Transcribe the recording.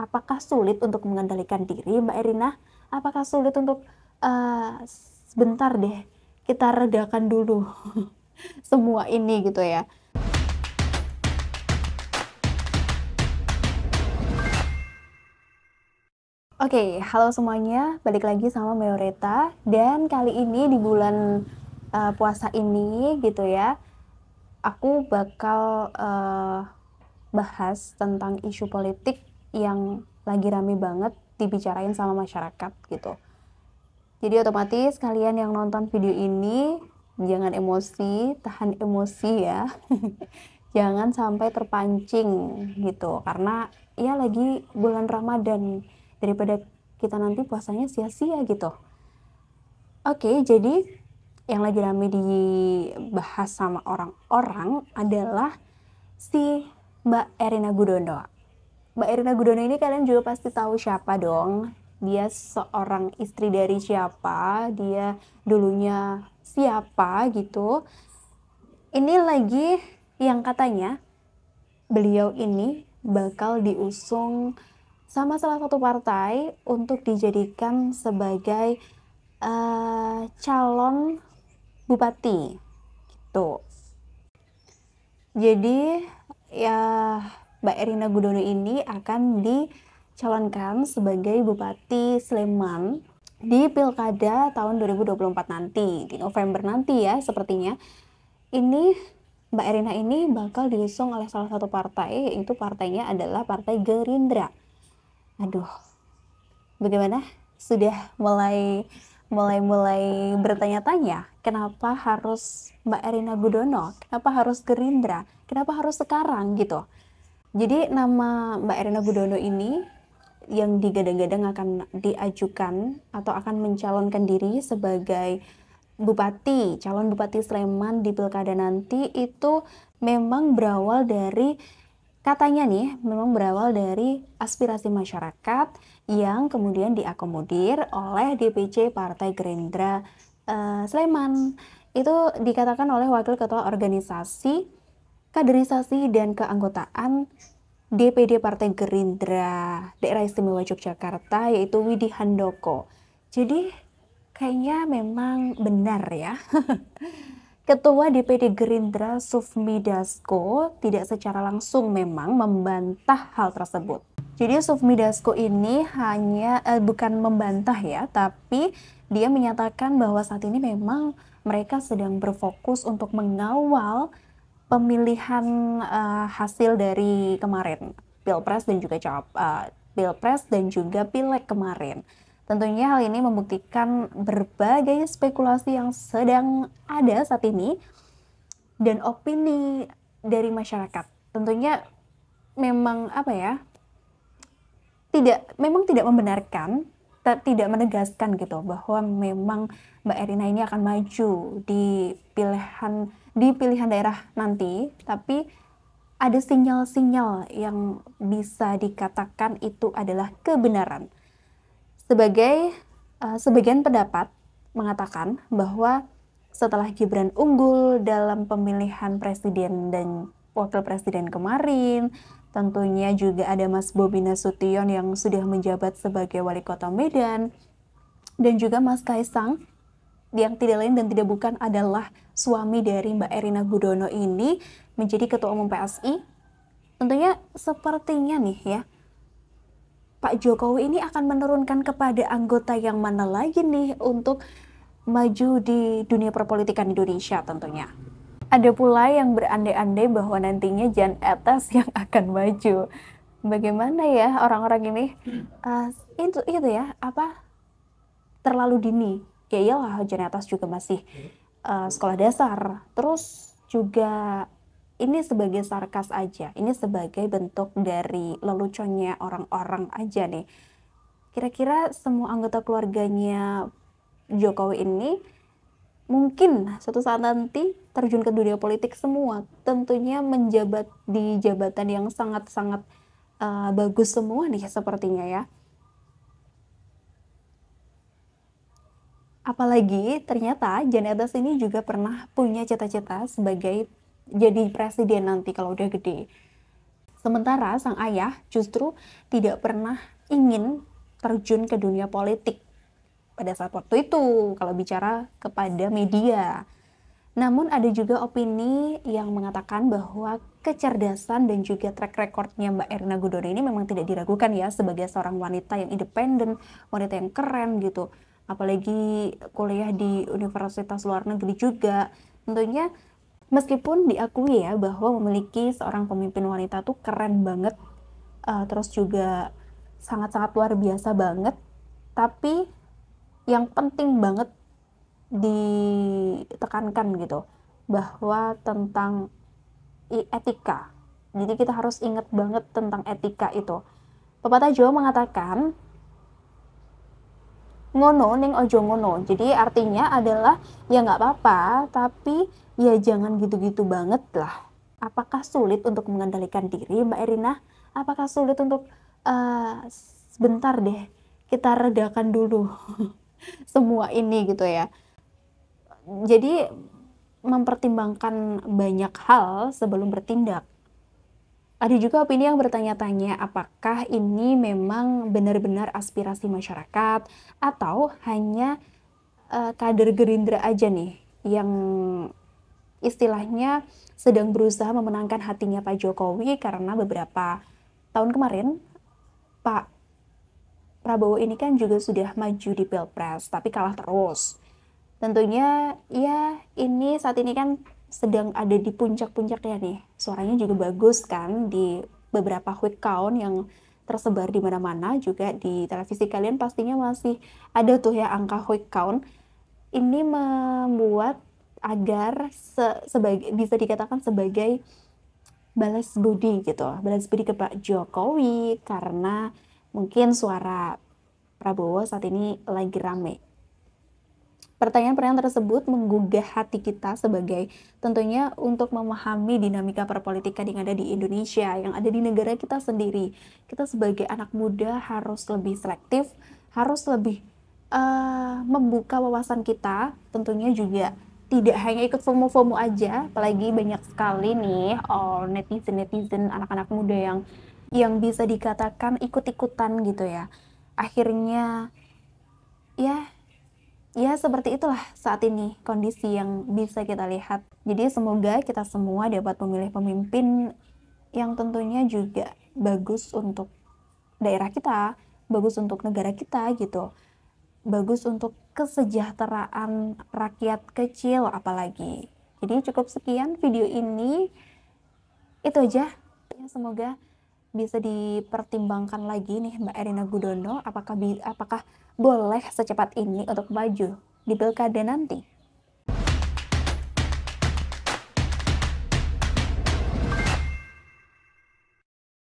apakah sulit untuk mengendalikan diri, Mbak Erina? Apakah sulit untuk uh, sebentar deh kita redakan dulu semua ini gitu ya? Oke, okay, halo semuanya, balik lagi sama Mayoreta dan kali ini di bulan uh, puasa ini gitu ya, aku bakal uh, bahas tentang isu politik yang lagi rame banget dibicarain sama masyarakat gitu. Jadi otomatis kalian yang nonton video ini jangan emosi, tahan emosi ya. jangan sampai terpancing gitu karena ya lagi bulan Ramadan daripada kita nanti puasanya sia-sia gitu. Oke, jadi yang lagi rame dibahas sama orang-orang adalah si Mbak Erina Gudono Mbak erina Gudono ini kalian juga pasti tahu siapa dong. Dia seorang istri dari siapa, dia dulunya siapa gitu. Ini lagi yang katanya beliau ini bakal diusung sama salah satu partai untuk dijadikan sebagai uh, calon bupati gitu. Jadi ya Mbak Erina Gudono ini akan dicalonkan sebagai Bupati Sleman di Pilkada tahun 2024 nanti, di November nanti ya sepertinya. Ini Mbak Erina ini bakal diusung oleh salah satu partai, yaitu partainya adalah Partai Gerindra. Aduh, bagaimana? Sudah mulai mulai-mulai bertanya-tanya, kenapa harus Mbak Erina Gudono? Kenapa harus Gerindra? Kenapa harus sekarang gitu? Jadi nama Mbak Erina Gudono ini yang digadang-gadang akan diajukan atau akan mencalonkan diri sebagai bupati, calon bupati Sleman di pilkada nanti itu memang berawal dari katanya nih memang berawal dari aspirasi masyarakat yang kemudian diakomodir oleh DPC Partai Gerindra uh, Sleman. Itu dikatakan oleh Wakil Ketua Organisasi kaderisasi dan keanggotaan DPD Partai Gerindra Daerah Istimewa Yogyakarta yaitu Widi Handoko. Jadi kayaknya memang benar ya. Ketua DPD Gerindra Sufmi Dasko tidak secara langsung memang membantah hal tersebut. Jadi Sufmi Dasko ini hanya eh, bukan membantah ya, tapi dia menyatakan bahwa saat ini memang mereka sedang berfokus untuk mengawal pemilihan uh, hasil dari kemarin pilpres dan juga cawap uh, pilpres dan juga pileg kemarin. Tentunya hal ini membuktikan berbagai spekulasi yang sedang ada saat ini dan opini dari masyarakat. Tentunya memang apa ya? Tidak memang tidak membenarkan tidak menegaskan gitu bahwa memang Mbak Erina ini akan maju di pilihan di pilihan daerah nanti, tapi ada sinyal-sinyal yang bisa dikatakan itu adalah kebenaran. Sebagai uh, sebagian pendapat mengatakan bahwa setelah Gibran unggul dalam pemilihan presiden dan wakil presiden kemarin, Tentunya juga ada Mas Bobi Nasution yang sudah menjabat sebagai wali kota Medan. Dan juga Mas Kaisang yang tidak lain dan tidak bukan adalah suami dari Mbak Erina Gudono ini menjadi ketua umum PSI. Tentunya sepertinya nih ya, Pak Jokowi ini akan menurunkan kepada anggota yang mana lagi nih untuk maju di dunia perpolitikan Indonesia tentunya. Ada pula yang berandai-andai bahwa nantinya Jan Etes yang akan maju. Bagaimana ya orang-orang ini? Uh, itu itu ya apa terlalu dini? Ya iyalah Jan Etes juga masih uh, sekolah dasar. Terus juga ini sebagai sarkas aja, ini sebagai bentuk dari leluconnya orang-orang aja nih. Kira-kira semua anggota keluarganya Jokowi ini mungkin suatu saat nanti terjun ke dunia politik semua tentunya menjabat di jabatan yang sangat-sangat uh, bagus semua nih sepertinya ya. Apalagi ternyata Janetas ini juga pernah punya cita-cita sebagai jadi presiden nanti kalau udah gede. Sementara sang ayah justru tidak pernah ingin terjun ke dunia politik pada saat waktu itu kalau bicara kepada media. Namun ada juga opini yang mengatakan bahwa kecerdasan dan juga track recordnya Mbak Erna Gudono ini memang tidak diragukan ya sebagai seorang wanita yang independen, wanita yang keren gitu. Apalagi kuliah di universitas luar negeri juga. Tentunya meskipun diakui ya bahwa memiliki seorang pemimpin wanita tuh keren banget, uh, terus juga sangat-sangat luar biasa banget, tapi yang penting banget ditekankan gitu bahwa tentang etika. Jadi kita harus ingat banget tentang etika itu. Pepatah Jawa mengatakan ngono ning ojo ngono. Jadi artinya adalah ya nggak apa-apa, tapi ya jangan gitu-gitu banget lah. Apakah sulit untuk mengendalikan diri, Mbak Erina? Apakah sulit untuk uh, sebentar deh kita redakan dulu? semua ini gitu ya. Jadi mempertimbangkan banyak hal sebelum bertindak. Ada juga opini yang bertanya-tanya apakah ini memang benar-benar aspirasi masyarakat atau hanya uh, kader Gerindra aja nih yang istilahnya sedang berusaha memenangkan hatinya Pak Jokowi karena beberapa tahun kemarin Pak Prabowo ini kan juga sudah maju di Pilpres, tapi kalah terus. Tentunya ya ini saat ini kan sedang ada di puncak puncak ya nih. Suaranya juga bagus kan di beberapa quick count yang tersebar di mana-mana juga di televisi kalian pastinya masih ada tuh ya angka quick count. Ini membuat agar se sebagai bisa dikatakan sebagai balas budi gitu, balas budi ke Pak Jokowi karena mungkin suara Prabowo saat ini lagi rame. Pertanyaan-pertanyaan tersebut menggugah hati kita sebagai tentunya untuk memahami dinamika perpolitikan yang ada di Indonesia, yang ada di negara kita sendiri. Kita sebagai anak muda harus lebih selektif, harus lebih uh, membuka wawasan kita, tentunya juga tidak hanya ikut FOMO-FOMO aja, apalagi banyak sekali nih oh, netizen-netizen anak-anak muda yang yang bisa dikatakan ikut-ikutan gitu ya. Akhirnya ya ya seperti itulah saat ini kondisi yang bisa kita lihat. Jadi semoga kita semua dapat memilih pemimpin yang tentunya juga bagus untuk daerah kita, bagus untuk negara kita gitu. Bagus untuk kesejahteraan rakyat kecil apalagi. Jadi cukup sekian video ini. Itu aja. Ya, semoga bisa dipertimbangkan lagi nih Mbak Erina Gudono apakah apakah boleh secepat ini untuk maju di pilkada nanti?